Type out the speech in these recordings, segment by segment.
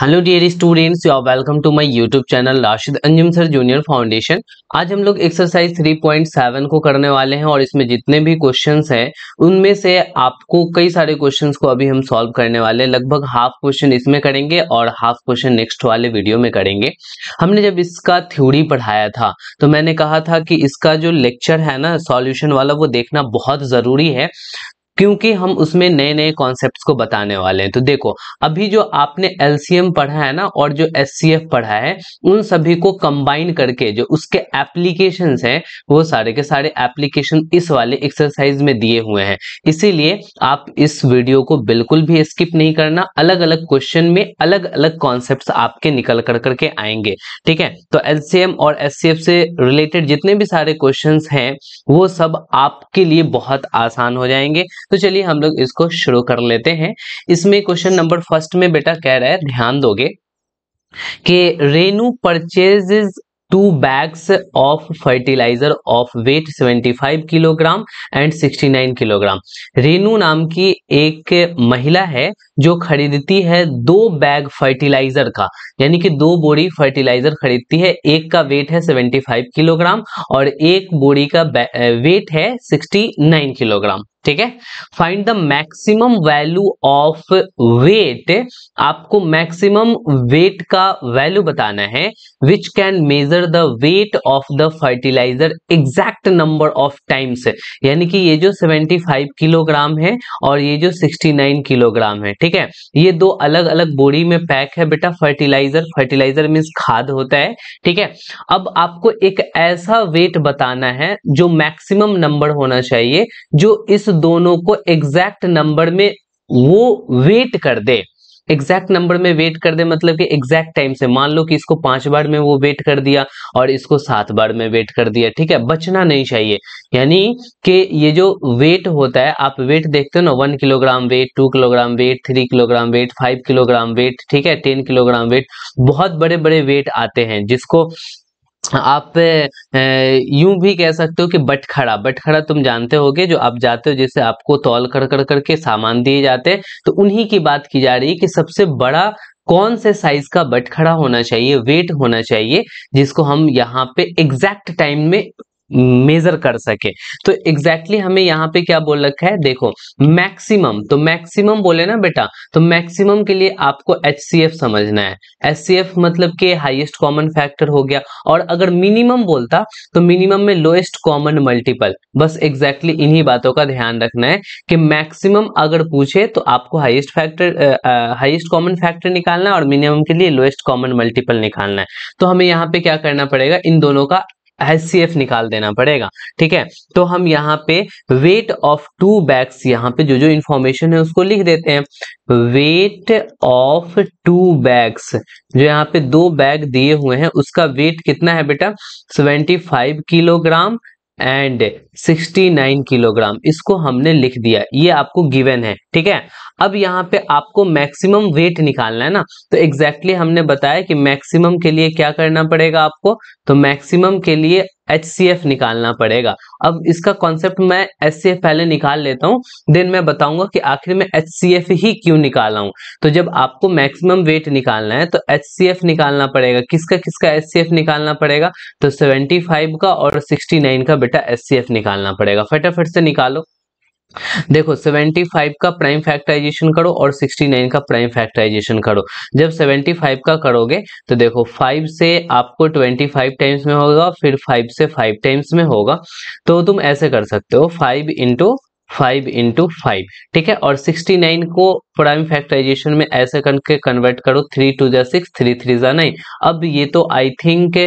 Hello dear students you are welcome to my YouTube channel Rashid Anjum sir junior foundation आज हम लोग exercise 3.7 को करने वाले हैं और इसमें जितने भी क्वेश्चंस हैं उनमें से आपको कई सारे क्वेश्चंस को अभी हम सॉल्व करने वाले हैं लगभग हाफ क्वेश्चन इसमें करेंगे और हाफ क्वेश्चन नेक्स्ट वाले वीडियो में करेंगे हमने जब इसका थ्योरी पढ़ाया था तो मैंने कहा था कि इसका जो लेक्चर है ना सॉल्यूशन वाला वो देखना बहुत ज़रूरी है क्योंकि हम उसमें नए नए कॉन्सेप्ट्स को बताने वाले हैं तो देखो अभी जो आपने एलसीएम पढ़ा है ना और जो एस पढ़ा है उन सभी को कंबाइन करके जो उसके एप्लीकेशन हैं वो सारे के सारे एप्लीकेशन इस वाले एक्सरसाइज में दिए हुए हैं इसीलिए आप इस वीडियो को बिल्कुल भी स्किप नहीं करना अलग अलग क्वेश्चन में अलग अलग कॉन्सेप्ट आपके निकल कर करके आएंगे ठीक है तो एल और एस से रिलेटेड जितने भी सारे क्वेश्चन हैं वो सब आपके लिए बहुत आसान हो जाएंगे तो चलिए हम लोग इसको शुरू कर लेते हैं इसमें क्वेश्चन नंबर फर्स्ट में बेटा कह रहा है ध्यान दोगे कि Renu purchases two bags of fertiliser of weight 75 kilogram and 69 kilogram Renu नाम की एक महिला है जो खरीदती है दो बैग फर्टिलाइजर का यानी कि दो बोरी फर्टिलाइजर खरीदती है एक का वेट है 75 किलोग्राम और एक बोरी का वेट है 69 किलोग्राम ठीक है find the maximum value of weight आपको मैक्सिमम वेट का वैल्यू बताना है which can measure the weight of the fertiliser exact number of times यानी कि ये जो 75 किलोग्राम है और ये जो 69 किलोग्राम है ठीक है ये दो अलग अलग बोरी में पैक है बेटा फर्टिलाइजर फर्टिलाइजर मीन्स खाद होता है ठीक है अब आपको एक ऐसा वेट बताना है जो मैक्सिमम नंबर होना चाहिए जो इस दोनों को एग्जैक्ट नंबर में वो वेट कर दे एग्जैक्ट नंबर में वेट कर दे मतलब कि एग्जैक्ट टाइम से मान लो कि इसको पांच बार में वो वेट कर दिया और इसको सात बार में वेट कर दिया ठीक है बचना नहीं चाहिए यानी कि ये जो वेट होता है आप वेट देखते हो ना one kilogram weight two kilogram weight three kilogram weight five kilogram weight ठीक है टेन किलोग्राम वेट बहुत बड़े बड़े वेट आते हैं जिसको आप यूं भी कह सकते हो कि बटखड़ा बटखड़ा तुम जानते होगे जो आप जाते हो जैसे आपको तौल कर कर करके सामान दिए जाते हैं तो उन्हीं की बात की जा रही है कि सबसे बड़ा कौन से साइज का बटखड़ा होना चाहिए वेट होना चाहिए जिसको हम यहाँ पे एग्जैक्ट टाइम में मेजर कर सके तो एग्जैक्टली exactly हमें यहाँ पे क्या बोल रखा है देखो मैक्सिमम तो मैक्सिमम बोले ना बेटा तो मैक्सिमम के लिए आपको एच समझना है एच मतलब के हाईएस्ट कॉमन फैक्टर हो गया और अगर मिनिमम बोलता तो मिनिमम में लोएस्ट कॉमन मल्टीपल बस एग्जैक्टली exactly इन्हीं बातों का ध्यान रखना है कि मैक्सिमम अगर पूछे तो आपको highest factor highest common factor निकालना है और मिनिमम के लिए लोएस्ट कॉमन मल्टीपल निकालना है तो हमें यहाँ पे क्या करना पड़ेगा इन दोनों का एच निकाल देना पड़ेगा ठीक है तो हम यहाँ पे वेट ऑफ टू बैग्स यहाँ पे जो जो इंफॉर्मेशन है उसको लिख देते हैं वेट ऑफ टू बैग्स जो यहाँ पे दो बैग दिए हुए हैं उसका वेट कितना है बेटा 75 किलोग्राम एंड 69 किलोग्राम इसको हमने लिख दिया ये आपको गिवन है ठीक है अब यहाँ पे आपको मैक्सिमम वेट निकालना है ना तो एग्जैक्टली exactly हमने बताया कि मैक्सिमम के लिए क्या करना पड़ेगा आपको तो मैक्सिमम के लिए एच निकालना पड़ेगा अब इसका कॉन्सेप्ट मैं एच पहले निकाल लेता हूँ देन मैं बताऊंगा कि आखिर में एच ही क्यों निकाला हूँ तो जब आपको मैक्सिमम वेट निकालना है तो एच निकालना पड़ेगा किसका किसका एच निकालना पड़ेगा तो 75 का और 69 का बेटा एच निकालना पड़ेगा फटाफट से निकालो देखो 75 का प्राइम फैक्टराइजेशन करो और 69 का प्राइम फैक्टराइजेशन करो जब 75 का करोगे तो देखो 5 से आपको 25 टाइम्स में होगा फिर 5 से 5 टाइम्स में होगा तो तुम ऐसे कर सकते हो 5 इंटू फाइव इंटू फाइव ठीक है और सिक्सटी नाइन को प्राइम फैक्टराइजेशन में ऐसे करके कन्वर्ट करो थ्री टू जै सिक्स थ्री थ्री जा नाइन अब ये तो आई थिंक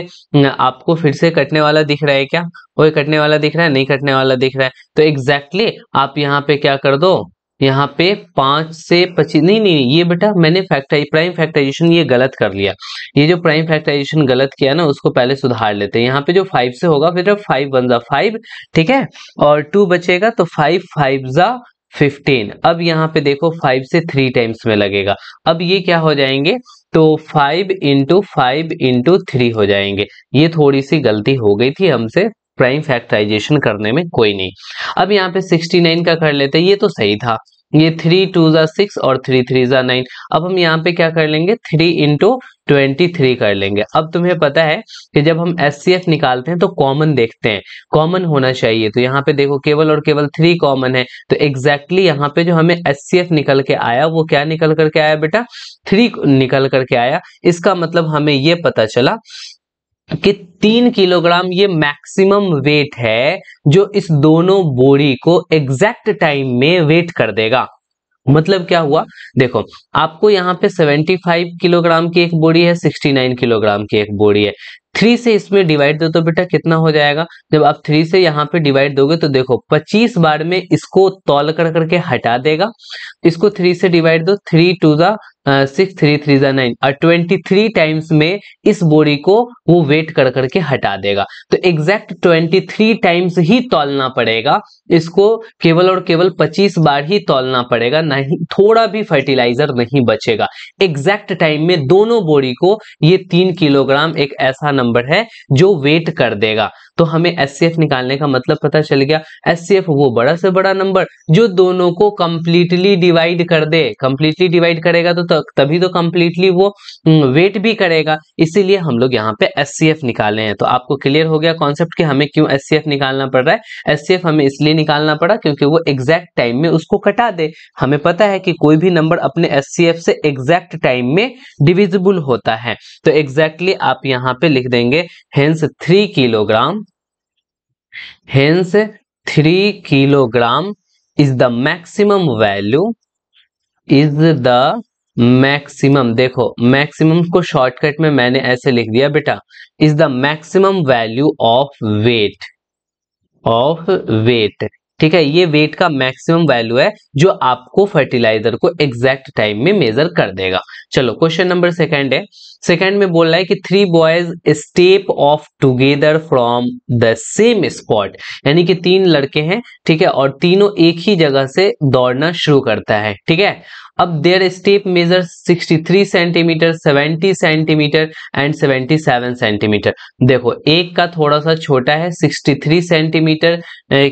आपको फिर से कटने वाला दिख रहा है क्या वो कटने वाला दिख रहा है नहीं कटने वाला दिख रहा है तो एग्जैक्टली exactly आप यहाँ पे क्या कर दो यहाँ पे पांच से पच्चीस नहीं नहीं ये बेटा मैंने फैक्टर प्राइम फैक्टराइजेशन ये गलत कर लिया ये जो प्राइम फैक्टराइजेशन गलत किया ना उसको पहले सुधार लेते हैं यहाँ पे जो फाइव से होगा बेटा फाइव वन जा फाइव ठीक है और टू बचेगा तो फाइव फाइव जा फिफ्टीन अब यहाँ पे देखो फाइव से थ्री टाइम्स में लगेगा अब ये क्या हो जाएंगे तो five into five into three हो जाएंगे ये थोड़ी सी गलती हो गई थी हमसे प्राइम फैक्टराइजेशन करने में कोई नहीं अब यहाँ पे 69 का कर लेते हैं ये तो सही था ये थ्री टू ज़ा सिक्स और थ्री थ्री ज़ा नाइन अब हम यहाँ पे क्या कर लेंगे थ्री इंटू ट्वेंटी थ्री कर लेंगे अब तुम्हें पता है कि जब हम एस सी एफ निकालते हैं तो कॉमन देखते हैं कॉमन होना चाहिए तो यहाँ पे देखो केवल और केवल थ्री कॉमन है तो एग्जैक्टली exactly यहाँ पे जो हमें एस सी एफ निकल के आया वो क्या निकल करके आया बेटा थ्री निकल करके आया इसका मतलब हमें ये पता चला कि तीन किलोग्राम ये मैक्सिमम वेट है जो इस दोनों बोरी को एग्जैक्ट टाइम में वेट कर देगा मतलब क्या हुआ देखो आपको यहाँ पे 75 किलोग्राम की एक बोरी है 69 किलोग्राम की एक बोरी है थ्री से इसमें डिवाइड दो तो बेटा कितना हो जाएगा जब आप थ्री से यहाँ पे डिवाइड दोगे तो देखो 25 बार में इसको तौल कर करके हटा देगा इसको थ्री से डिवाइड दो थ्री टू द सिक्स थ्री थ्री ज़ा नाइन और ट्वेंटी थ्री टाइम्स में इस बोरी को वो वेट कर करके हटा देगा तो एग्जैक्ट ट्वेंटी थ्री टाइम्स ही तोलना पड़ेगा इसको केवल और केवल पच्चीस बार ही तोलना पड़ेगा नहीं थोड़ा भी फर्टिलाइजर नहीं बचेगा एग्जैक्ट टाइम में दोनों बोरी को ये तीन किलोग्राम एक ऐसा नंबर है जो वेट कर देगा तो हमें एस निकालने का मतलब पता चल गया एस वो बड़ा से बड़ा नंबर जो दोनों को कंप्लीटली डिवाइड कर दे कंप्लीटली डिवाइड करेगा तो तो तभी तो कंप्लीटली वो वेट हम्म, भी करेगा इसीलिए हम लोग यहाँ पे एस निकाले हैं तो आपको क्लियर हो गया कॉन्सेप्ट कि हमें क्यों एस निकालना पड़ रहा है एस हमें इसलिए निकालना पड़ा क्योंकि वो एग्जैक्ट टाइम में उसको कटा दे हमें पता है कि कोई भी नंबर अपने एस से एग्जैक्ट टाइम में डिविजिबल होता है तो एग्जैक्टली exactly आप यहाँ पे लिख देंगे hence three kilogram hence three kilogram is the maximum value is the maximum देखो मैक्सिमम को शॉर्टकट में मैंने ऐसे लिख दिया बेटा is the maximum value of weight of weight ठीक है ये वेट का मैक्सिमम वैल्यू है जो आपको फर्टिलाइजर को एग्जैक्ट टाइम में मेजर कर देगा चलो क्वेश्चन नंबर सेकंड है सेकंड में बोल रहा है कि three boys step off together from the same spot यानी कि तीन लड़के हैं ठीक है और तीनों एक ही जगह से दौड़ना शुरू करता है ठीक है अब their step measure 63 centimetre 70 centimetre and 77 centimetre देखो एक का थोड़ा सा छोटा है 63 सेंटीमीटर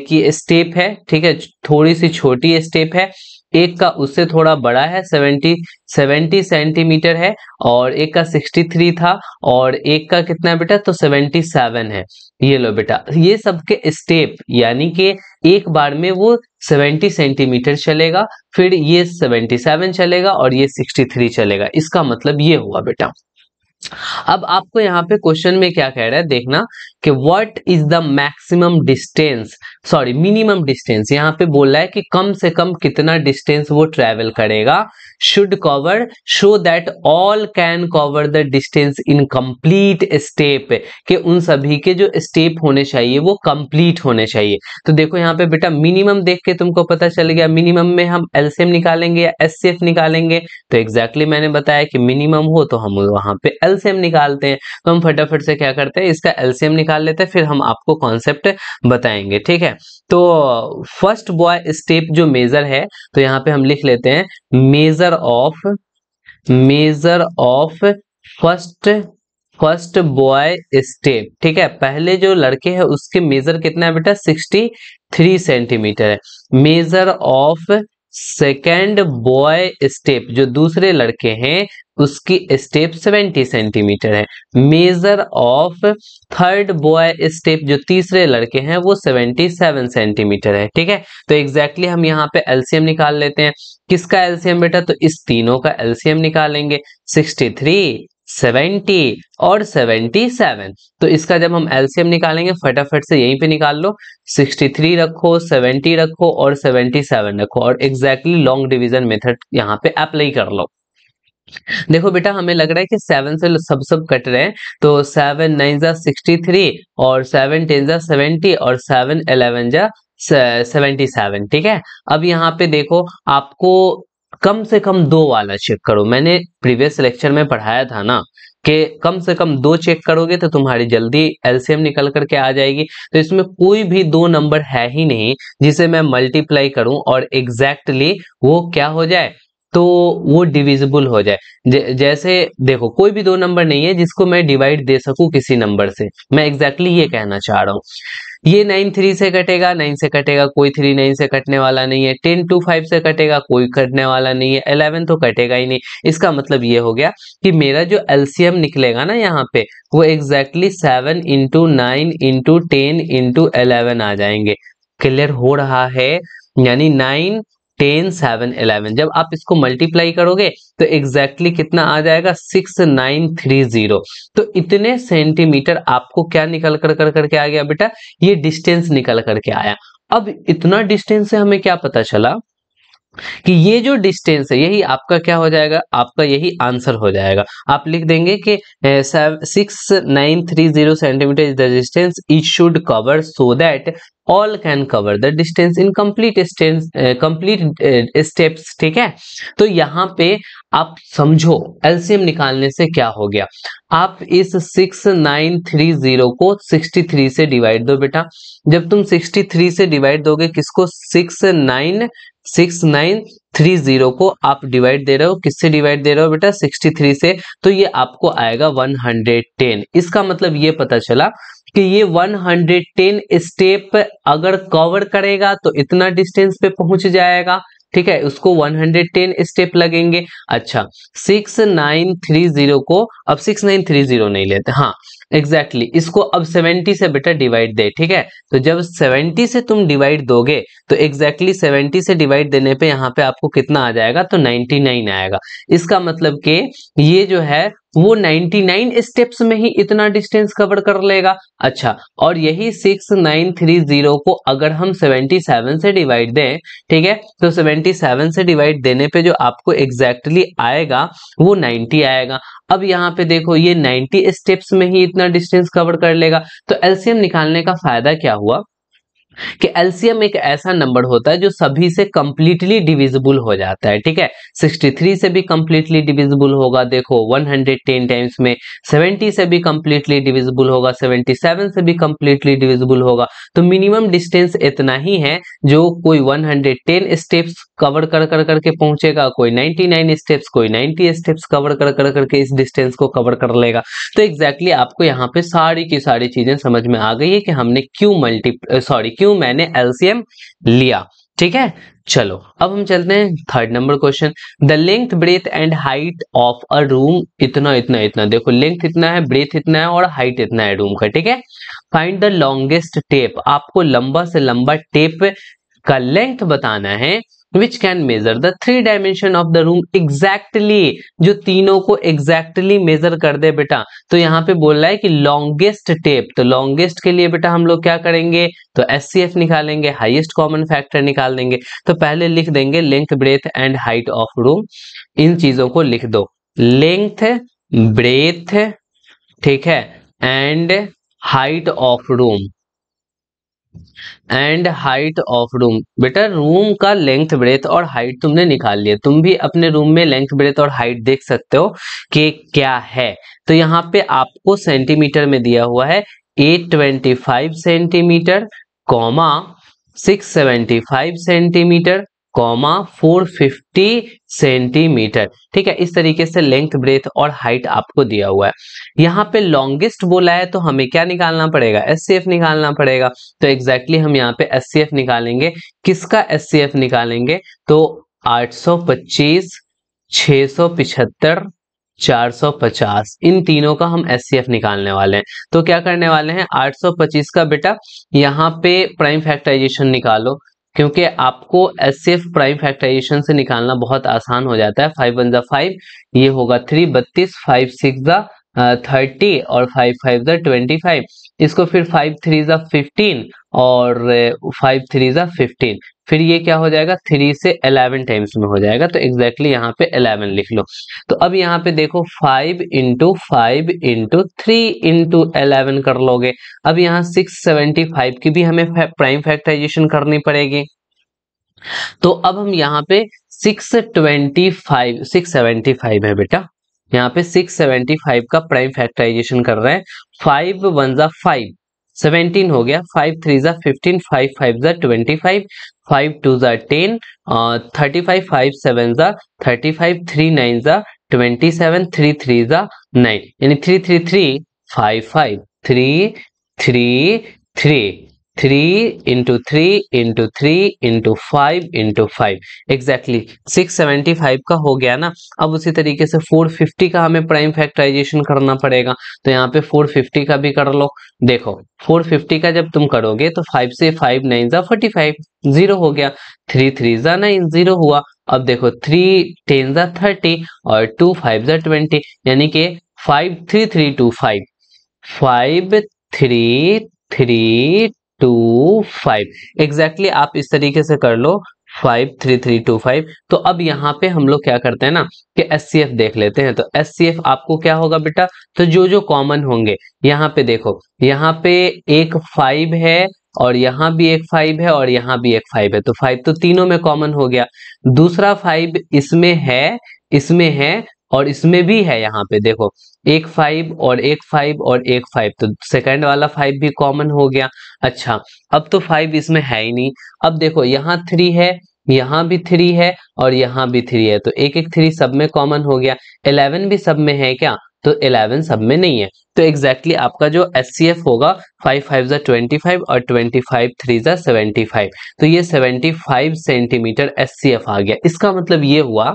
की स्टेप है ठीक है थोड़ी सी छोटी स्टेप है एक का उससे थोड़ा बड़ा है सेवेंटी सेवेंटी सेंटीमीटर है और एक का सिक्सटी थ्री था और एक का कितना बेटा तो सेवेंटी सेवन है ये लो बेटा ये सबके स्टेप यानी कि एक बार में वो सेवेंटी सेंटीमीटर चलेगा फिर ये सेवेंटी सेवन चलेगा और ये सिक्सटी थ्री चलेगा इसका मतलब ये हुआ बेटा अब आपको यहाँ पे क्वेश्चन में क्या कह रहा है देखना कि what is the maximum distance sorry minimum distance यहाँ पे बोल रहा है कि कम से कम कितना डिस्टेंस वो ट्रेवल करेगा should cover so that all can cover the distance in complete step के उन सभी के जो स्टेप होने चाहिए वो कंप्लीट होने चाहिए तो देखो यहाँ पे बेटा मिनिमम देख के तुमको पता चल गया मिनिमम में हम एलसीएम निकालेंगे या एस निकालेंगे तो एग्जैक्टली exactly मैंने बताया कि मिनिमम हो तो हम वहां पे एलसीएम निकालते हैं तो हम फटाफट से क्या करते हैं इसका एलसीएम निकाल लेते हैं फिर हम आपको कॉन्सेप्ट बताएंगे ठीक है है तो फर्स्ट बॉय स्टेप जो मेजर है तो यहाँ पे हम लिख लेते हैं measure of measure of first first boy step ठीक है पहले जो लड़के हैं उसके मेजर कितना है बेटा सिक्सटी थ्री सेंटीमीटर है measure of second boy step जो दूसरे लड़के हैं उसकी स्टेप 70 सेंटीमीटर है measure of third boy step जो तीसरे लड़के हैं वो 77 सेंटीमीटर है ठीक है तो एग्जैक्टली exactly हम यहाँ पे एल्सियम निकाल लेते हैं किसका एल्सियम बेटा तो इस तीनों का एल्सियम निकालेंगे 63 सेवेंटी और सेवन तो इसका जब हम एलसीएम निकालेंगे फटाफट से यहीं पे निकाल लो थ्री रखो सेवेंटी रखो और सेवन रखो और एग्जैक्टली लॉन्ग डिवीजन मेथड यहाँ पे अप्लाई कर लो देखो बेटा हमें लग रहा है कि सेवन से सब सब कट रहे हैं तो सेवन नाइन जा सिक्सटी थ्री और सेवन टेन जा सेवेंटी और सेवन एलेवन जा सेवेंटी सेवन ठीक है अब यहाँ पे देखो आपको कम से कम दो वाला चेक करो मैंने प्रीवियस लेक्चर में पढ़ाया था ना कि कम से कम दो चेक करोगे तो तुम्हारी जल्दी एलसीएम निकल करके आ जाएगी तो इसमें कोई भी दो नंबर है ही नहीं जिसे मैं मल्टीप्लाई करूं और एग्जैक्टली वो क्या हो जाए तो वो डिविजिबल हो जाए ज, जैसे देखो कोई भी दो नंबर नहीं है जिसको मैं डिवाइड दे सकूं किसी नंबर से मैं एग्जैक्टली exactly ये कहना चाह रहा हूं ये नाइन थ्री से कटेगा नाइन से कटेगा कोई थ्री नाइन से कटने वाला नहीं है टेन टू फाइव से कटेगा कोई कटने वाला नहीं है इलेवन तो कटेगा ही नहीं इसका मतलब ये हो गया कि मेरा जो एलसीएम निकलेगा ना यहाँ पे वो exactly seven into nine into ten into eleven आ जाएंगे क्लियर हो रहा है यानी नाइन टेन सेवन इलेवन जब आप इसको मल्टीप्लाई करोगे तो एग्जैक्टली exactly कितना आ जाएगा सिक्स नाइन थ्री जीरो तो इतने सेंटीमीटर आपको क्या निकल कर कर करके आ गया बेटा ये डिस्टेंस निकल करके आया अब इतना डिस्टेंस से हमें क्या पता चला कि ये जो डिस्टेंस है यही आपका क्या हो जाएगा आपका यही आंसर हो जाएगा आप लिख देंगे कि six nine three zero centimetre is the distance it should cover so that all can cover the distance in complete complete steps ठीक है तो यहाँ पे आप समझो एलसीएम निकालने से क्या हो गया आप इस जीरो को थ्री से डिवाइड दो बेटा जब तुम सिक्सटी थ्री से डिवाइड दोगे किसको six six nine nine three zero को आप डिवाइड दे रहे हो किससे डिवाइड दे रहे हो बेटा सिक्सटी थ्री से तो ये आपको आएगा वन हंड्रेड टेन इसका मतलब ये पता चला कि ये 110 स्टेप अगर कवर करेगा तो इतना डिस्टेंस पे पहुंच जाएगा ठीक है उसको 110 स्टेप लगेंगे अच्छा 6930 को अब 6930 नहीं लेते हाँ एग्जैक्टली exactly, इसको अब 70 से बेटा डिवाइड दे ठीक है तो जब 70 से तुम डिवाइड दोगे तो एग्जैक्टली exactly 70 से डिवाइड देने पे यहाँ पे आपको कितना आ जाएगा तो 99 आएगा इसका मतलब कि ये जो है वो 99 स्टेप्स में ही इतना डिस्टेंस कवर कर लेगा अच्छा और यही 6930 को अगर हम 77 से डिवाइड दें ठीक है तो 77 से डिवाइड देने पे जो आपको एग्जैक्टली exactly आएगा वो 90 आएगा अब यहाँ पे देखो ये 90 स्टेप्स में ही इतना डिस्टेंस कवर कर लेगा तो एलसीएम निकालने का फायदा क्या हुआ कि एलसीएम एक ऐसा नंबर होता है जो सभी से कंप्लीटली डिविजिबल हो जाता है ठीक है 63 से भी कंप्लीटली डिविजिबल होगा देखो 110 टाइम्स में 70 से भी कंप्लीटली डिविजिबल होगा 77 से भी कंप्लीटली डिविजिबल होगा तो मिनिमम डिस्टेंस इतना ही है जो कोई 110 स्टेप्स कवर कर कर करके पहुंचेगा कोई 99 स्टेप्स कोई 90 स्टेप्स कवर कर कर करके इस डिस्टेंस को कवर कर लेगा तो एग्जैक्टली exactly आपको यहाँ पे सारी की सारी चीजें समझ में आ गई है कि हमने क्यों मल्टी सॉरी क्यों क्यों मैंने एलसीएम लिया ठीक है चलो अब हम चलते हैं third number question the length breadth and height of a room इतना इतना इतना देखो लेंथ इतना है ब्रेथ इतना है और हाइट इतना है रूम का ठीक है फाइंड द लॉन्गेस्ट टेप आपको लंबा से लंबा टेप का लेंथ बताना है which can measure the three dimension of the room exactly जो तीनों को एग्जैक्टली मेजर कर दे बेटा तो यहाँ पे बोल रहा है कि लॉन्गेस्ट टेप तो लॉन्गेस्ट के लिए बेटा हम लोग क्या करेंगे तो एस सी एफ निकालेंगे हाइएस्ट कॉमन फैक्टर निकाल देंगे तो पहले लिख देंगे length breadth and height of room इन चीजों को लिख दो लेंथ ब्रेथ ठीक है and height of room and height of room बेटा रूम का लेंथ ब्रेथ और हाइट तुमने निकाल लिया तुम भी अपने रूम में लेंथ ब्रेथ और हाइट देख सकते हो कि क्या है तो यहाँ पे आपको सेंटीमीटर में दिया हुआ है 825 centimetre comma 675 centimetre comma fifty centimetre ठीक है इस तरीके से लेंथ ब्रेथ और हाइट आपको दिया हुआ है यहाँ पे लॉन्गेस्ट बोला है तो हमें क्या निकालना पड़ेगा एस निकालना पड़ेगा तो एग्जैक्टली exactly हम यहाँ पे एस निकालेंगे किसका एस निकालेंगे तो 825 675 450 इन तीनों का हम एस निकालने वाले हैं तो क्या करने वाले हैं 825 का बेटा यहाँ पे प्राइम फैक्टराइजेशन निकालो क्योंकि आपको सिर्फ प्राइम फैक्टराइजेशन से निकालना बहुत आसान हो जाता है फाइव वन ज़ा फाइव ये होगा थ्री बत्तीस फाइव सिक्स ज़ा थर्टी और फाइव फाइव ज़ा ट्वेंटी फाइव इसको फिर फाइव थ्री ज़ा फिफ्टीन और फाइव थ्री ज़ा फिफ्टीन फिर ये क्या हो जाएगा थ्री से अलेवन टाइम्स में हो जाएगा तो एग्जैक्टली exactly यहाँ पे अलेवन लिख लो तो अब यहाँ पे देखो five into five into three into eleven कर लोगे अब यहाँ सिक्स सेवेंटी फाइव की भी हमें प्राइम फैक्टराइजेशन करनी पड़ेगी तो अब हम यहाँ पे six twenty five six seventy five है बेटा यहाँ पे सिक्स सेवेंटी फाइव का प्राइम फैक्टराइजेशन कर रहे हैं फाइव वन जा फाइव सेवनटीन हो गया फाइव थ्री ज़ा फिफ्टीन फाइव फाइव ज़ा ट्वेंटी फाइव फाइव टू ज़ा ten thirty five five seven ज़ा थर्टी फाइव थ्री नाइन ज़ा ट्वेंटी सेवन थ्री थ्री ज़ा नाइन यानी three three three five five three three three three into three into three into five into five exactly six seventy five का हो गया ना अब उसी तरीके से फोर फिफ्टी का हमें प्राइम फैक्टराइजेशन करना पड़ेगा तो यहाँ पे फोर फिफ्टी का भी कर लो देखो फोर फिफ्टी का जब तुम करोगे तो फाइव से फाइव नाइन जा फोर्टी फाइव जीरो हो गया थ्री थ्री जा नाइन जीरो हुआ अब देखो थ्री टेन जा थर्टी और टू फाइव जा ट्वेंटी यानी कि five three three two five five three three two five exactly आप इस तरीके से कर लो five three three two five तो अब यहाँ पे हम लोग क्या करते हैं ना कि एस देख लेते हैं तो एस आपको क्या होगा बेटा तो जो जो कॉमन होंगे यहाँ पे देखो यहाँ पे एक फाइव है और यहाँ भी एक फाइव है और यहाँ भी एक फाइव है तो फाइव तो तीनों में कॉमन हो गया दूसरा फाइव इसमें है इसमें है और इसमें भी है यहाँ पे देखो एक फाइव और एक फाइव और एक फाइव तो सेकंड वाला फाइव भी कॉमन हो गया अच्छा अब तो फाइव इसमें है ही नहीं अब देखो यहाँ थ्री है यहाँ भी थ्री है और यहाँ भी थ्री है तो एक एक थ्री सब में कॉमन हो गया इलेवन भी सब में है क्या तो इलेवन सब में नहीं है तो एग्जैक्टली exactly आपका जो एस सी एफ होगा फाइव फाइव जो ट्वेंटी फाइव और ट्वेंटी फाइव थ्री जो सेवेंटी फाइव तो ये seventy five centimetre S C F आ गया इसका मतलब ये हुआ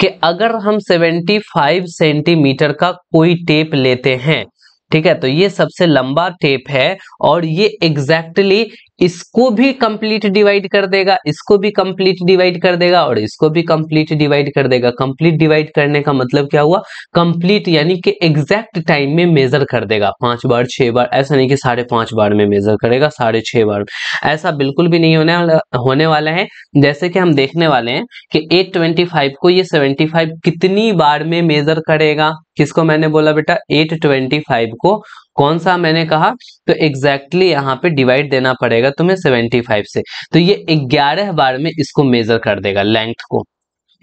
कि अगर हम 75 सेंटीमीटर का कोई टेप लेते हैं ठीक है तो ये सबसे लंबा टेप है और ये एग्जैक्टली इसको भी कंप्लीट डिवाइड कर देगा इसको भी कंप्लीट डिवाइड कर देगा और इसको भी कंप्लीट डिवाइड कर देगा कंप्लीट डिवाइड करने का मतलब क्या हुआ कंप्लीट यानी कि एग्जैक्ट टाइम में मेजर कर देगा पांच बार छह बार ऐसा नहीं कि साढ़े पांच बार में मेजर करेगा साढ़े छह बार ऐसा बिल्कुल भी नहीं होने वाला होने वाला है जैसे कि हम देखने वाले हैं कि एट ट्वेंटी फाइव को ये सेवेंटी फाइव कितनी बार में मेजर करेगा किसको मैंने बोला बेटा एट ट्वेंटी फाइव को कौन सा मैंने कहा तो एग्जैक्टली exactly यहाँ पे डिवाइड देना पड़ेगा तुम्हें 75 से तो ये 11 बार में इसको मेजर कर देगा लेंथ को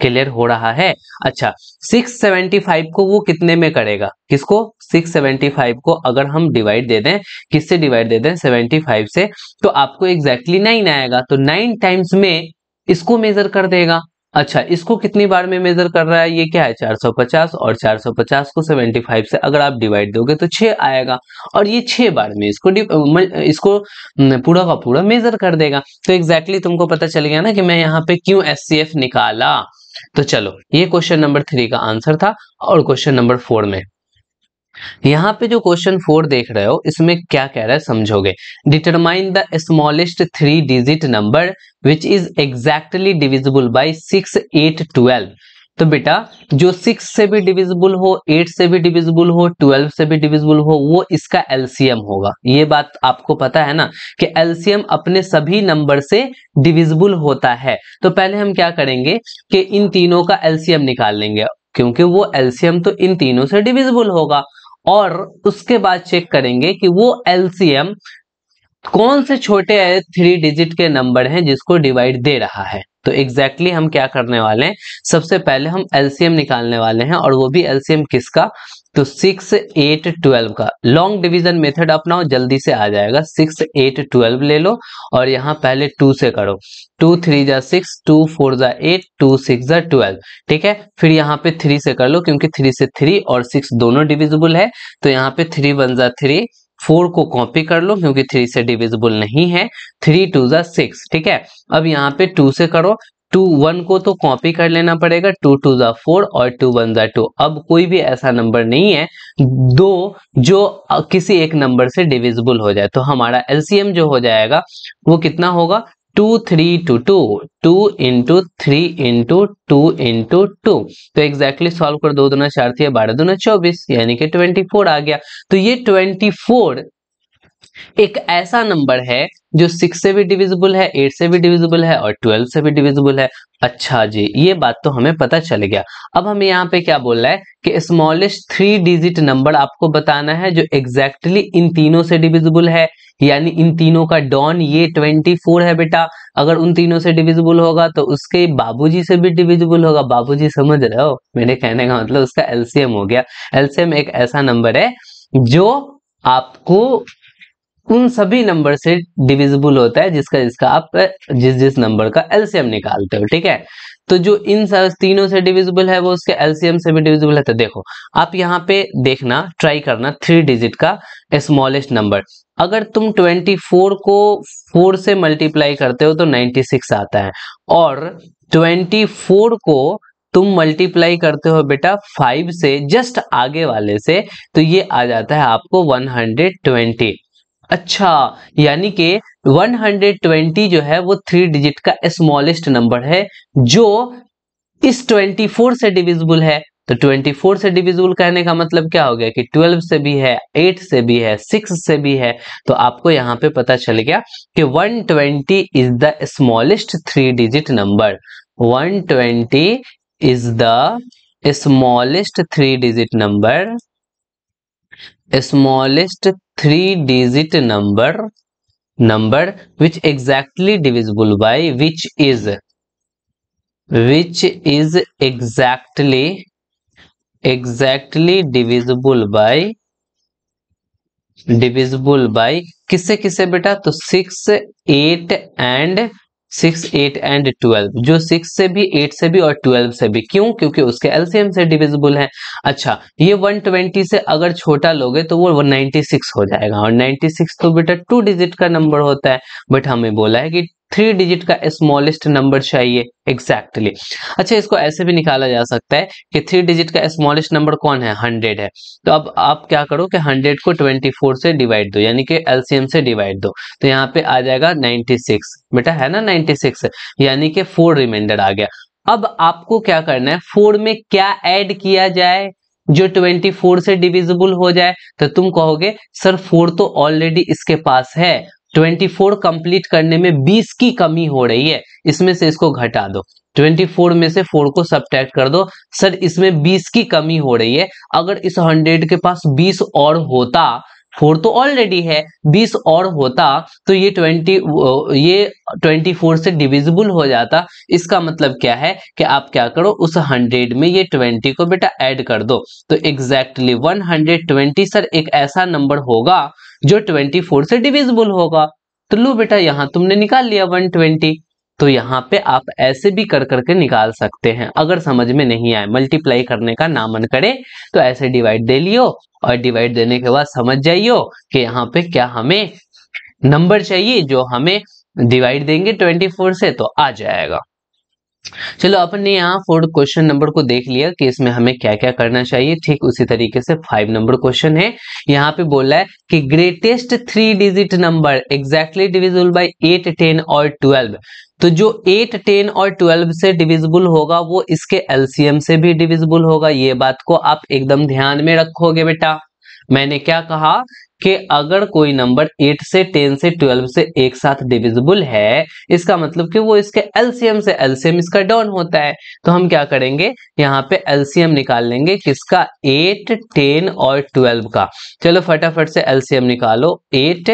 क्लियर हो रहा है अच्छा 675 को वो कितने में करेगा किसको 675 को अगर हम डिवाइड दे दें किससे डिवाइड दे दें 75 से तो आपको एग्जैक्टली exactly नाइन आएगा तो नाइन टाइम्स में इसको मेजर कर देगा अच्छा इसको कितनी बार में मेजर कर रहा है ये क्या है 450 और 450 को 75 से अगर आप डिवाइड दोगे तो 6 आएगा और ये 6 बार में इसको इसको पूरा का पूरा मेजर कर देगा तो एग्जैक्टली exactly तुमको पता चल गया ना कि मैं यहाँ पे क्यों एस निकाला तो चलो ये क्वेश्चन नंबर थ्री का आंसर था और क्वेश्चन नंबर फोर में यहाँ पे जो क्वेश्चन फोर देख रहे हो इसमें क्या कह रहा है समझोगे determine the smallest three digit number which is exactly divisible by six eight twelve तो बेटा जो सिक्स से भी डिविजिबल हो एट से भी डिविजिबल हो ट्वेल्व से भी डिविजिबल हो वो इसका एलसीएम होगा ये बात आपको पता है ना कि एलसीएम अपने सभी नंबर से डिविजिबल होता है तो पहले हम क्या करेंगे कि इन तीनों का एलसीएम निकाल लेंगे क्योंकि वो एलसीएम तो इन तीनों से डिविजिबल होगा और उसके बाद चेक करेंगे कि वो एलसीएम कौन से छोटे थ्री डिजिट के नंबर हैं जिसको डिवाइड दे रहा है तो एग्जैक्टली exactly हम क्या करने वाले हैं सबसे पहले हम एलसीएम निकालने वाले हैं और वो भी एलसीएम किसका तो सिक्स एट ट्वेल्व का लॉन्ग डिवीजन मेथड अपनाओ जल्दी से आ जाएगा सिक्स एट ट्वेल्व ले लो और यहाँ पहले टू से करो टू थ्री जा सिक्स टू फोर जा एट टू सिक्स जा ट्वेल्व ठीक है फिर यहाँ पे थ्री से कर लो क्योंकि थ्री से थ्री और सिक्स दोनों डिविजिबल है तो यहाँ पे थ्री वन जा थ्री फोर को कॉपी कर लो क्योंकि थ्री से डिविजिबल नहीं है थ्री टू जा सिक्स ठीक है अब यहाँ पे टू से करो टू वन को तो कॉपी कर लेना पड़ेगा टू टू ज़ा फोर और टू वन ज़ा टू अब कोई भी ऐसा नंबर नहीं है दो जो किसी एक नंबर से डिविजिबल हो जाए तो हमारा एलसीएम जो हो जाएगा वो कितना होगा two three two two two into three into two into two तो एग्जैक्टली exactly सॉल्व कर दो दोना चार थी बारह दोना चौबीस यानी कि ट्वेंटी फोर आ गया तो ये ट्वेंटी फोर एक ऐसा नंबर है जो सिक्स से भी डिविजिबल है एट से भी डिविजिबल है और ट्वेल्व से भी डिविजिबल है अच्छा जी ये बात तो हमें पता चल गया अब हमें यहाँ पे क्या बोल रहा है कि स्मॉलेस्ट थ्री डिजिट नंबर आपको बताना है जो एग्जैक्टली exactly इन तीनों से डिविजिबल है यानी इन तीनों का डॉन ये ट्वेंटी फोर है बेटा अगर उन तीनों से डिविजिबल होगा तो उसके बाबूजी से भी डिविजिबल होगा बाबूजी समझ रहे हो मेरे कहने का मतलब उसका एलसीएम हो गया एलसीएम एक ऐसा नंबर है जो आपको उन सभी नंबर से डिविजिबल होता है जिसका जिसका आप जिस जिस नंबर का एलसीएम निकालते हो ठीक है तो जो इन तीनों से डिविजिबल है वो उसके एलसीएम से भी डिविजिबल है तो देखो आप यहाँ पे देखना ट्राई करना थ्री डिजिट का स्मॉलेस्ट नंबर अगर तुम 24 को 4 से मल्टीप्लाई करते हो तो 96 आता है और 24 को तुम मल्टीप्लाई करते हो बेटा फाइव से जस्ट आगे वाले से तो ये आ जाता है आपको 120 अच्छा यानी कि 120 जो है वो थ्री डिजिट का स्मॉलेस्ट नंबर है जो इस 24 से डिविजिबल है तो 24 से डिविजिबल कहने का मतलब क्या हो गया कि 12 से भी है 8 से भी है 6 से भी है तो आपको यहाँ पे पता चल गया कि 120 is the smallest three digit number 120 is the smallest three digit number smallest three digit number number which exactly divisible by which is which is exactly exactly divisible by divisible by किसे किसे बेटा तो six eight and six eight and twelve जो six से भी eight से भी और ट्वेल्व से भी क्यों क्योंकि उसके एलसीएम से डिविजिबल है अच्छा ये वन ट्वेंटी से अगर छोटा लोगे तो वो वन नाइन्टी सिक्स हो जाएगा और नाइन्टी सिक्स तो बेटा टू डिजिट का नंबर होता है बट हमें बोला है कि थ्री डिजिट का स्मॉलेस्ट नंबर चाहिए एग्जैक्टली exactly. अच्छा इसको ऐसे भी निकाला जा सकता है कि थ्री डिजिट का स्मॉलेस्ट नंबर कौन है हंड्रेड है तो अब आप क्या करो कि हंड्रेड को ट्वेंटी फोर से डिवाइड दो यानी कि एलसीएम से डिवाइड दो तो यहाँ पे आ जाएगा नाइन्टी सिक्स बेटा है ना नाइन्टी सिक्स यानी कि फोर रिमाइंडर आ गया अब आपको क्या करना है फोर में क्या एड किया जाए जो 24 से डिविजिबल हो जाए तो तुम कहोगे सर फोर तो ऑलरेडी इसके पास है ट्वेंटी फोर कंप्लीट करने में बीस की कमी हो रही है इसमें से इसको घटा दो ट्वेंटी फोर में से फोर को सब्ट्रैक्ट कर दो सर इसमें बीस की कमी हो रही है अगर इस हंड्रेड के पास बीस और होता फोर तो ऑलरेडी है बीस और होता तो ये ट्वेंटी ये ट्वेंटी फोर से डिविजिबल हो जाता इसका मतलब क्या है कि आप क्या करो उस हंड्रेड में ये ट्वेंटी को बेटा ऐड कर दो तो exactly one hundred twenty sir एक ऐसा नंबर होगा जो 24 से डिविजिबल होगा तो लो बेटा यहाँ तुमने निकाल लिया 120 तो यहाँ पे आप ऐसे भी कर करके निकाल सकते हैं अगर समझ में नहीं आए मल्टीप्लाई करने का नामन करे तो ऐसे डिवाइड दे लियो और डिवाइड देने के बाद समझ जाइयो कि यहाँ पे क्या हमें नंबर चाहिए जो हमें डिवाइड देंगे 24 से तो आ जाएगा चलो अपन ने यहाँ फोर्थ क्वेश्चन नंबर को देख लिया कि इसमें हमें क्या क्या करना चाहिए ठीक उसी तरीके से फाइव नंबर क्वेश्चन है यहाँ पे बोला है कि greatest three digit number exactly divisible by eight ten और ट्वेल्व तो जो एट टेन और ट्वेल्व से डिविजिबल होगा वो इसके एलसीएम से भी डिविजिबल होगा ये बात को आप एकदम ध्यान में रखोगे बेटा मैंने क्या कहा कि अगर कोई नंबर एट से टेन से ट्वेल्व से एक साथ डिविजिबल है इसका मतलब कि वो इसके एलसीएम से एलसीएम इसका डाउन होता है तो हम क्या करेंगे यहाँ पे एलसीएम निकाल लेंगे किसका एट टेन और ट्वेल्व का चलो फटाफट से एलसीएम निकालो एट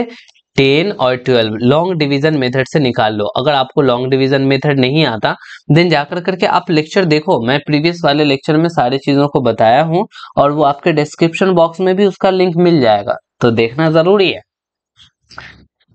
टेन और ट्वेल्व लॉन्ग डिवीजन मेथड से निकाल लो अगर आपको लॉन्ग डिवीजन मेथड नहीं आता देन जाकर करके आप लेक्चर देखो मैं प्रीवियस वाले लेक्चर में सारी चीज़ों को बताया हूँ और वो आपके डिस्क्रिप्शन बॉक्स में भी उसका लिंक मिल जाएगा तो देखना जरूरी है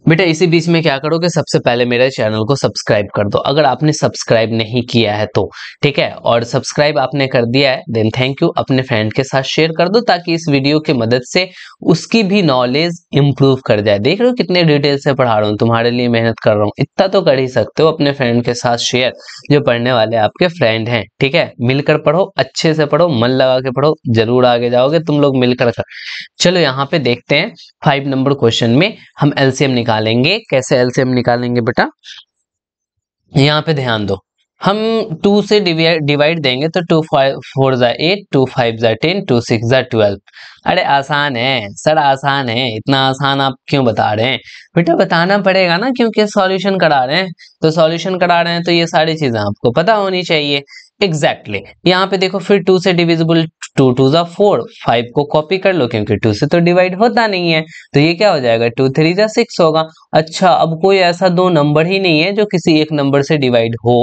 बेटा इसी बीच में क्या करोगे सबसे पहले मेरे चैनल को सब्सक्राइब कर दो अगर आपने सब्सक्राइब नहीं किया है तो ठीक है और सब्सक्राइब आपने कर दिया है देन थैंक यू अपने फ्रेंड के साथ शेयर कर दो ताकि इस वीडियो की मदद से उसकी भी नॉलेज इंप्रूव कर जाए देख रहे हो कितने डिटेल से पढ़ा रहा हूँ तुम्हारे लिए मेहनत कर रहा हूँ इतना तो कर ही सकते हो अपने फ्रेंड के साथ शेयर जो पढ़ने वाले आपके फ्रेंड हैं ठीक है मिलकर पढ़ो अच्छे से पढ़ो मन लगा के पढ़ो जरूर आगे जाओगे तुम लोग मिलकर चलो यहाँ पे देखते हैं फाइव नंबर क्वेश्चन में हम एलसीएम निकाल निकालेंगे कैसे एलसीएम निकालेंगे बेटा यहाँ पे ध्यान दो हम टू से डिवाइड देंगे तो टू फाइव फोर जै एट टू फाइव जै टेन टू सिक्स जै ट्वेल्व अरे आसान है सर आसान है इतना आसान आप क्यों बता रहे हैं बेटा बताना पड़ेगा ना क्योंकि सॉल्यूशन करा रहे हैं तो सॉल्यूशन करा रहे हैं तो ये सारी चीज़ें आपको पता होनी चाहिए एग्जैक्टली exactly. यहाँ पे देखो फिर टू से डिविजिबल टू टू ज़ा फोर फाइव को कॉपी कर लो क्योंकि टू से तो डिवाइड होता नहीं है तो ये क्या हो जाएगा टू थ्री ज़ा सिक्स होगा अच्छा अब कोई ऐसा दो नंबर ही नहीं है जो किसी एक नंबर से डिवाइड हो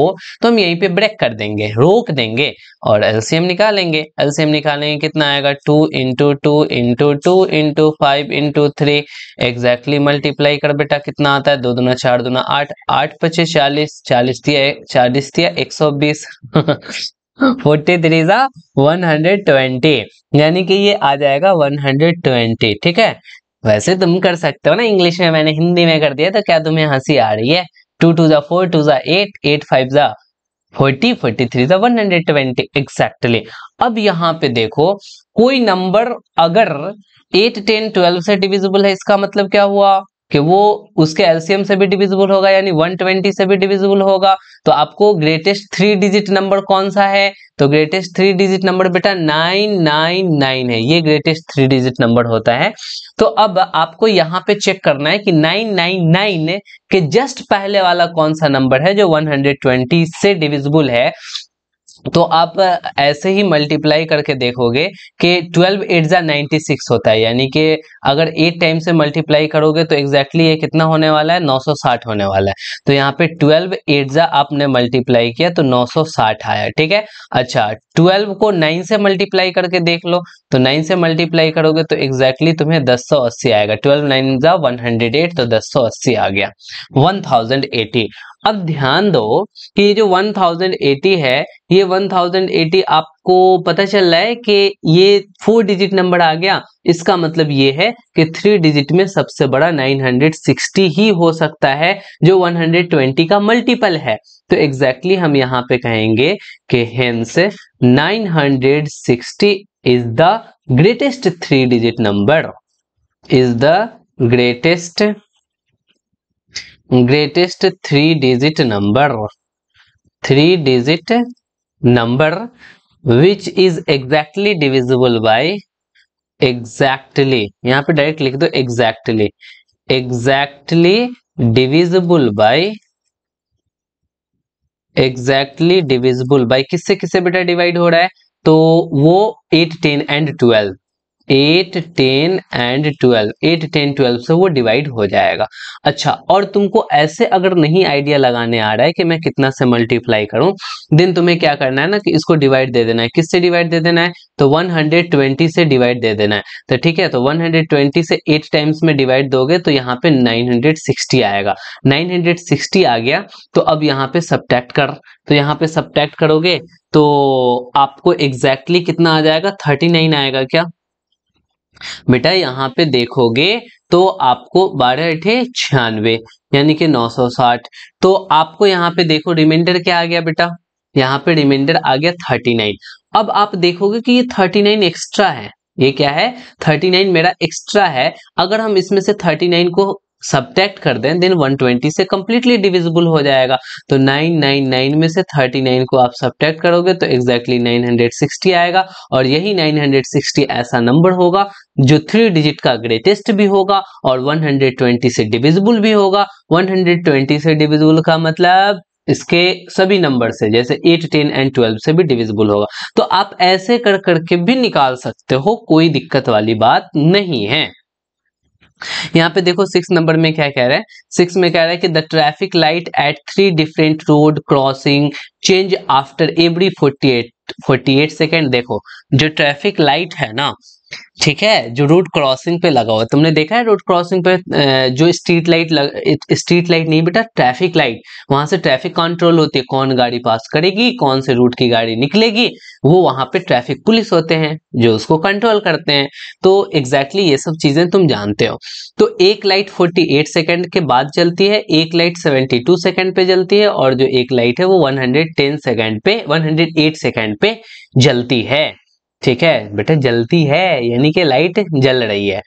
तो हम यहीं पे ब्रेक कर देंगे रोक देंगे और एलसीएम निकालेंगे एलसीएम निकालेंगे कितना आएगा two into two into two into five into three exactly multiply कर बेटा कितना आता है दो दुना चार दुना आठ आठ पच्चीस चालीस चालीस दिया चालीस दिया एक सौ बीस फोर्टी थ्री सा वन हंड्रेड ट्वेंटी यानी कि ये आ जाएगा वन हंड्रेड ट्वेंटी ठीक है वैसे तुम कर सकते हो ना इंग्लिश में मैंने हिंदी में कर दिया तो क्या तुम्हें हंसी आ रही है टू टू जा फोर टू जा एट एट फाइव जा फोर्टी फोर्टी थ्री जा वन हंड्रेड ट्वेंटी एक्सैक्टली अब यहाँ पे देखो कोई नंबर अगर एट टेन ट्वेल्व से डिविजिबल है इसका मतलब क्या हुआ कि वो उसके एलसीएम से भी डिविजिबल होगा यानी 120 से भी डिविजिबल होगा तो आपको ग्रेटेस्ट थ्री डिजिट नंबर कौन सा है तो ग्रेटेस्ट थ्री डिजिट नंबर बेटा 999 है ये ग्रेटेस्ट थ्री डिजिट नंबर होता है तो अब आपको यहाँ पे चेक करना है कि 999 के जस्ट पहले वाला कौन सा नंबर है जो 120 से डिविजिबल है तो आप ऐसे ही मल्टीप्लाई करके देखोगे कि 12 एट जा नाइन्टी होता है यानी कि अगर एट टाइम से मल्टीप्लाई करोगे तो एग्जैक्टली exactly ये कितना होने वाला है 960 होने वाला है तो यहाँ पे 12 एट जा आपने मल्टीप्लाई किया तो 960 आया ठीक है अच्छा 12 को 9 से मल्टीप्लाई करके देख लो तो 9 से मल्टीप्लाई करोगे तो एग्जैक्टली exactly तुम्हें दस आएगा ट्वेल्व नाइन जा वन तो दस आ गया वन अब ध्यान दो कि ये जो 1080 है ये 1080 आपको पता चल रहा है कि ये फोर डिजिट नंबर आ गया इसका मतलब ये है कि थ्री डिजिट में सबसे बड़ा 960 ही हो सकता है जो 120 का मल्टीपल है तो एग्जैक्टली exactly हम यहाँ पे कहेंगे कि hence 960 is the greatest three digit number is the greatest greatest three digit number three digit number which is exactly divisible by exactly यहाँ पे डायरेक्ट लिख दो exactly exactly divisible by exactly divisible by किससे किससे बेटा divide हो रहा है तो वो eight ten and twelve eight ten and twelve eight ten twelve से वो डिवाइड हो जाएगा अच्छा और तुमको ऐसे अगर नहीं आइडिया लगाने आ रहा है कि मैं कितना से मल्टीप्लाई करूं देन तुम्हें क्या करना है ना कि इसको डिवाइड दे देना है किससे डिवाइड दे देना है तो 120 से डिवाइड दे देना है तो ठीक है तो 120 से एट टाइम्स में डिवाइड दोगे तो यहाँ पे 960 आएगा 960 आ गया तो अब यहाँ पे सब्टैक्ट कर तो यहाँ पे सब्टैक्ट करोगे तो आपको एग्जैक्टली exactly कितना आ जाएगा 39 आएगा क्या बेटा यहाँ पे देखोगे तो आपको बारह अठे छियानवे यानी कि 960 तो आपको यहाँ पे देखो रिमाइंडर क्या आ गया बेटा यहाँ पे रिमाइंडर आ गया 39 अब आप देखोगे कि ये 39 एक्स्ट्रा है ये क्या है 39 मेरा एक्स्ट्रा है अगर हम इसमें से 39 को सब्टैक्ट कर दें देन 120 से कम्प्लीटली डिविजिबल हो जाएगा तो 999 में से 39 को आप सब्टैक्ट करोगे तो एग्जैक्टली exactly 960 आएगा और यही 960 ऐसा नंबर होगा जो थ्री डिजिट का ग्रेटेस्ट भी होगा और 120 से डिविजिबल भी होगा 120 से डिविजिबल का मतलब इसके सभी नंबर से जैसे एट टेन एंड ट्वेल्व से भी डिविजिबल होगा तो आप ऐसे कर करके भी निकाल सकते हो कोई दिक्कत वाली बात नहीं है यहाँ पे देखो सिक्स नंबर में क्या कह रहा है सिक्स में कह रहा है कि the traffic light at three different road crossing change after every forty eight forty eight second देखो जो ट्रैफिक लाइट है ना ठीक है जो रोड क्रॉसिंग पे लगा हुआ है तुमने देखा है रोड क्रॉसिंग पे जो स्ट्रीट लाइट लग स्ट्रीट लाइट नहीं बेटा ट्रैफिक लाइट वहां से ट्रैफिक कंट्रोल होती है कौन गाड़ी पास करेगी कौन से रूट की गाड़ी निकलेगी वो वहां पे ट्रैफिक पुलिस होते हैं जो उसको कंट्रोल करते हैं तो एग्जैक्टली exactly ये सब चीजें तुम जानते हो तो एक लाइट फोर्टी सेकंड के बाद चलती है एक लाइट टू सेकंड पे जलती है और जो एक लाइट है वो वन सेकंड पे वन सेकंड पे जलती है ठीक है बेटा जलती है यानी कि लाइट जल रही है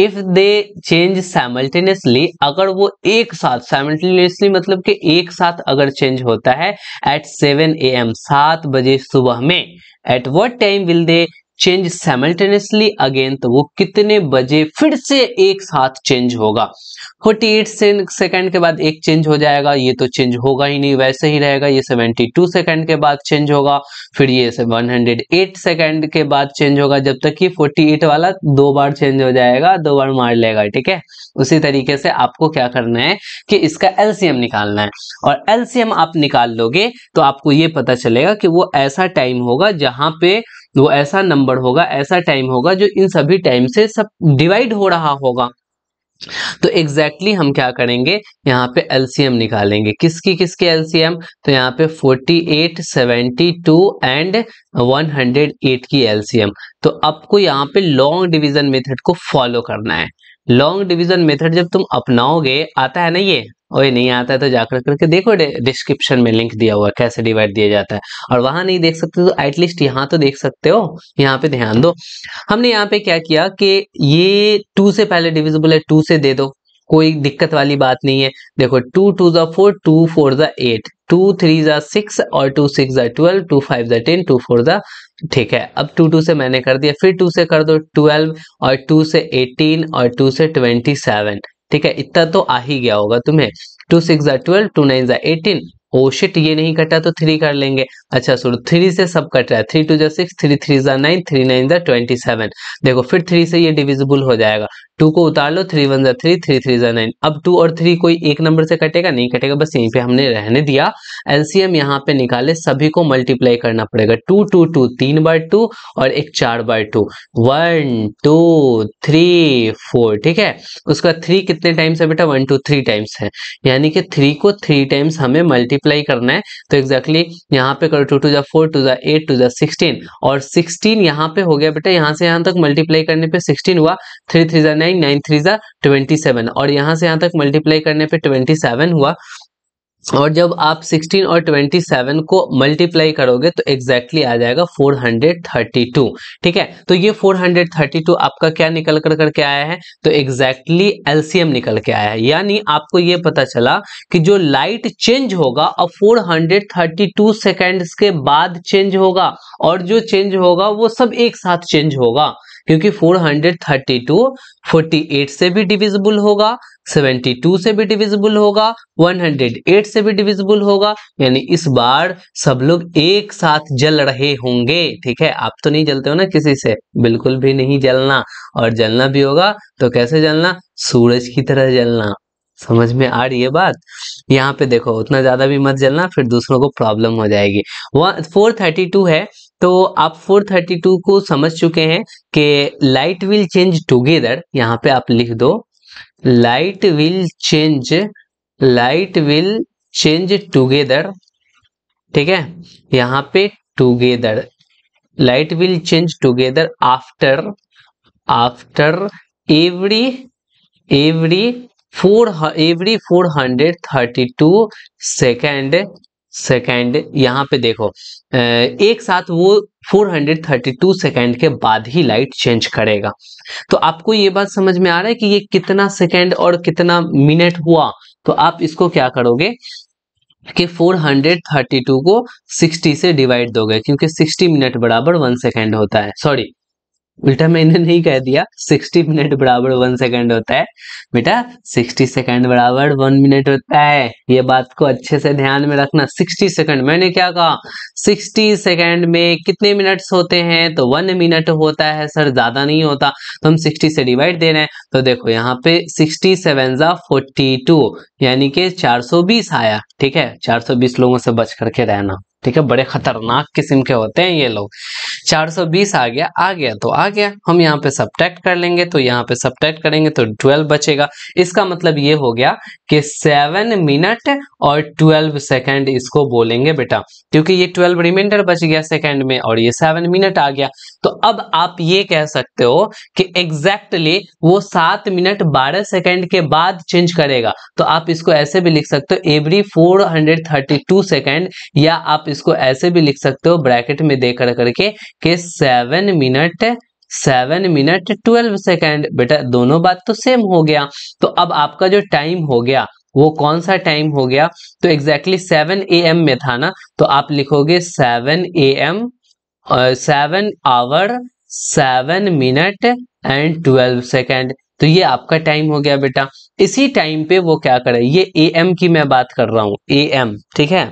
इफ दे चेंज साइमल्टेनियसली अगर वो एक साथ साइमल्टेनियसली मतलब कि एक साथ अगर चेंज होता है एट सेवन ए एम सात बजे सुबह में at what time will they change simultaneously again तो वो कितने बजे फिर से एक साथ चेंज होगा 48 सेकंड के बाद एक चेंज हो जाएगा ये तो चेंज होगा ही नहीं वैसे ही रहेगा ये 72 सेकंड के बाद चेंज होगा फिर ये 108 सेकंड के बाद चेंज होगा जब तक कि 48 वाला दो बार चेंज हो जाएगा दो बार मार लेगा ठीक है उसी तरीके से आपको क्या करना है कि इसका एलसीएम निकालना है और एलसीएम आप निकाल लोगे तो आपको ये पता चलेगा कि वो ऐसा टाइम होगा जहां पे वो तो ऐसा नंबर होगा ऐसा टाइम होगा जो इन सभी टाइम से सब डिवाइड हो रहा होगा तो एग्जैक्टली exactly हम क्या करेंगे यहाँ पे एलसीएम निकालेंगे किसकी किसके एलसीएम तो यहाँ पे 48, 72 एंड 108 की एलसीएम तो आपको यहाँ पे लॉन्ग डिवीजन मेथड को फॉलो करना है लॉन्ग डिवीजन मेथड जब तुम अपनाओगे आता है ना ये वही नहीं आता है तो जाकर करके देखो डिस्क्रिप्शन में लिंक दिया हुआ कैसे डिवाइड दिया जाता है और वहां नहीं देख सकते तो एटलीस्ट यहाँ तो देख सकते हो यहाँ पे ध्यान दो हमने यहाँ पे क्या किया कि ये टू से पहले डिविजिबल है टू से दे दो कोई दिक्कत वाली बात नहीं है देखो टू टू जा फोर टू फोर जा एट टू थ्री जा सिक्स और टू सिक्स जा ट्वेल्व टू फाइव जा टेन टू फोर जा ठीक है अब टू टू से मैंने कर दिया फिर टू से कर दो ट्वेल्व और टू से एटीन और टू से ट्वेंटी सेवन ठीक है इतना तो आ ही गया होगा तुम्हें two six twelve two nine या एटीन ओ शिट ये नहीं कटा तो थ्री कर लेंगे अच्छा सुनो थ्री से सब कट रहा है थ्री टू जो सिक्स थ्री थ्री जा नाइन थ्री नाइन जो ट्वेंटी सेवन देखो फिर थ्री से ये डिविजिबल हो जाएगा टू को उतार लो थ्री वन जै थ्री थ्री थ्री जै नाइन अब टू और थ्री कोई एक नंबर से कटेगा नहीं कटेगा बस यहीं पे हमने रहने दिया एलसीएम यहाँ पे निकाले सभी को मल्टीप्लाई करना पड़ेगा टू टू टू तीन बार टू और एक चार बार two one two three four ठीक है उसका थ्री कितने टाइम्स है बेटा वन टू थ्री टाइम्स है यानी कि थ्री को थ्री टाइम्स हमें मल्टीप्लाई करना है तो एग्जैक्टली exactly यहाँ पे करो टू टू जै फोर टू जै एट टू जै सिक्सटीन और सिक्सटीन यहाँ पे हो गया बेटा यहाँ से यहाँ तक मल्टीप्लाई करने पर सिक्सटीन हुआ थ्री थ्री जै नाइन नाइन थ्री ज़ा ट्वेंटी सेवन और यहाँ से यहाँ तक मल्टीप्लाई करने पे ट्वेंटी सेवन हुआ और जब आप सिक्सटीन और ट्वेंटी सेवन को मल्टीप्लाई करोगे तो एग्जैक्टली exactly आ जाएगा फोर हंड्रेड थर्टी टू ठीक है तो ये फोर हंड्रेड थर्टी टू आपका क्या निकल कर करके आया है तो एग्जैक्टली exactly एलसीएम निकल के आया है यानी आपको ये पता चला कि जो लाइट चेंज होगा अब four hundred thirty two seconds के बाद चेंज होगा और जो चेंज होगा वो सब एक साथ चेंज होगा क्योंकि 432 48 से भी डिविजिबल होगा 72 से भी डिविजिबल होगा 108 से भी डिविजिबल होगा यानी इस बार सब लोग एक साथ जल रहे होंगे ठीक है आप तो नहीं जलते हो ना किसी से बिल्कुल भी नहीं जलना और जलना भी होगा तो कैसे जलना सूरज की तरह जलना समझ में आ रही है बात यहाँ पे देखो उतना ज्यादा भी मत जलना फिर दूसरों को प्रॉब्लम हो जाएगी वह फोर थर्टी टू है तो आप 432 को समझ चुके हैं कि लाइट विल चेंज टूगेदर यहाँ पे आप लिख दो light will change light will change together ठीक है यहाँ पे together light will change together after after every every four every four hundred thirty two second second यहाँ पे देखो एक साथ वो 432 सेकेंड के बाद ही लाइट चेंज करेगा तो आपको ये बात समझ में आ रहा है कि ये कितना सेकेंड और कितना मिनट हुआ तो आप इसको क्या करोगे कि 432 को 60 से डिवाइड दोगे क्योंकि 60 मिनट बराबर वन सेकेंड होता है सॉरी बेटा मैंने नहीं कह दिया 60 मिनट बराबर वन सेकेंड होता है बेटा 60 सेकेंड बराबर वन मिनट होता है ये बात को अच्छे से ध्यान में रखना 60 सेकेंड मैंने क्या कहा 60 सेकेंड में कितने मिनट्स होते हैं तो वन मिनट होता है सर ज्यादा नहीं होता तो हम 60 से डिवाइड दे रहे हैं तो देखो यहाँ पे सिक्सटी सेवन जा फोर्टी टू यानी कि बीस आया ठीक है बीस लोगों से बच करके रहना ठीक है बड़े खतरनाक किस्म के होते हैं ये लोग 420 आ गया आ गया तो आ गया हम यहाँ पे सब कर लेंगे तो यहाँ पे सब करेंगे तो 12 बचेगा इसका मतलब ये हो गया कि 7 मिनट और 12 सेकंड इसको बोलेंगे बेटा क्योंकि ये 12 रिमाइंडर बच गया सेकंड में और ये 7 मिनट आ गया तो अब आप ये कह सकते हो कि एग्जैक्टली वो सात मिनट बारह सेकेंड के बाद चेंज करेगा तो आप इसको ऐसे भी लिख सकते हो every four hundred thirty two second या आप इसको ऐसे भी लिख सकते हो ब्रैकेट में देकर करके कि seven minute seven minute twelve second बेटा दोनों बात तो सेम हो गया तो अब आपका जो टाइम हो गया वो कौन सा टाइम हो गया तो एग्जैक्टली सेवन ए एम में था ना तो आप लिखोगे seven A M seven hour seven minute and twelve second तो ये आपका टाइम हो गया बेटा इसी टाइम पे वो क्या करे ये ए एम की मैं बात कर रहा हूँ ए एम ठीक है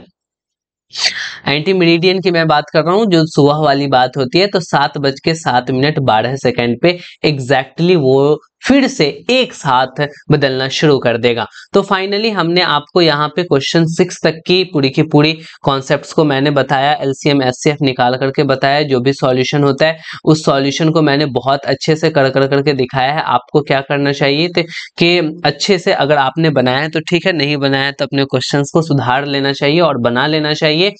एंटी मेरिडियन की मैं बात कर रहा हूँ जो सुबह वाली बात होती है तो सात बज के सात मिनट बारह सेकेंड पे एग्जैक्टली exactly वो फिर से एक साथ बदलना शुरू कर देगा तो फाइनली हमने आपको यहाँ पे क्वेश्चन सिक्स तक की पूरी की पूरी कॉन्सेप्ट को मैंने बताया एलसीएम एस निकाल करके बताया जो भी सॉल्यूशन होता है उस सॉल्यूशन को मैंने बहुत अच्छे से कर कर करके दिखाया है आपको क्या करना चाहिए कि अच्छे से अगर आपने बनाया तो ठीक है नहीं बनाया तो अपने क्वेश्चन को सुधार लेना चाहिए और बना लेना चाहिए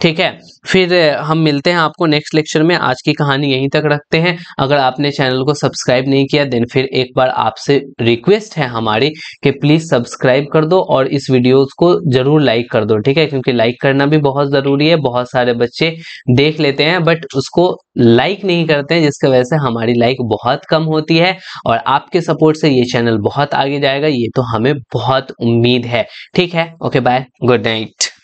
ठीक है फिर हम मिलते हैं आपको नेक्स्ट लेक्चर में आज की कहानी यहीं तक रखते हैं अगर आपने चैनल को सब्सक्राइब नहीं किया देन फिर एक एक बार आपसे रिक्वेस्ट है हमारी कि प्लीज सब्सक्राइब कर दो और इस वीडियोस को जरूर लाइक कर दो ठीक है क्योंकि लाइक करना भी बहुत जरूरी है बहुत सारे बच्चे देख लेते हैं बट उसको लाइक नहीं करते हैं जिसकी वजह से हमारी लाइक बहुत कम होती है और आपके सपोर्ट से ये चैनल बहुत आगे जाएगा ये तो हमें बहुत उम्मीद है ठीक है ओके बाय गुड नाइट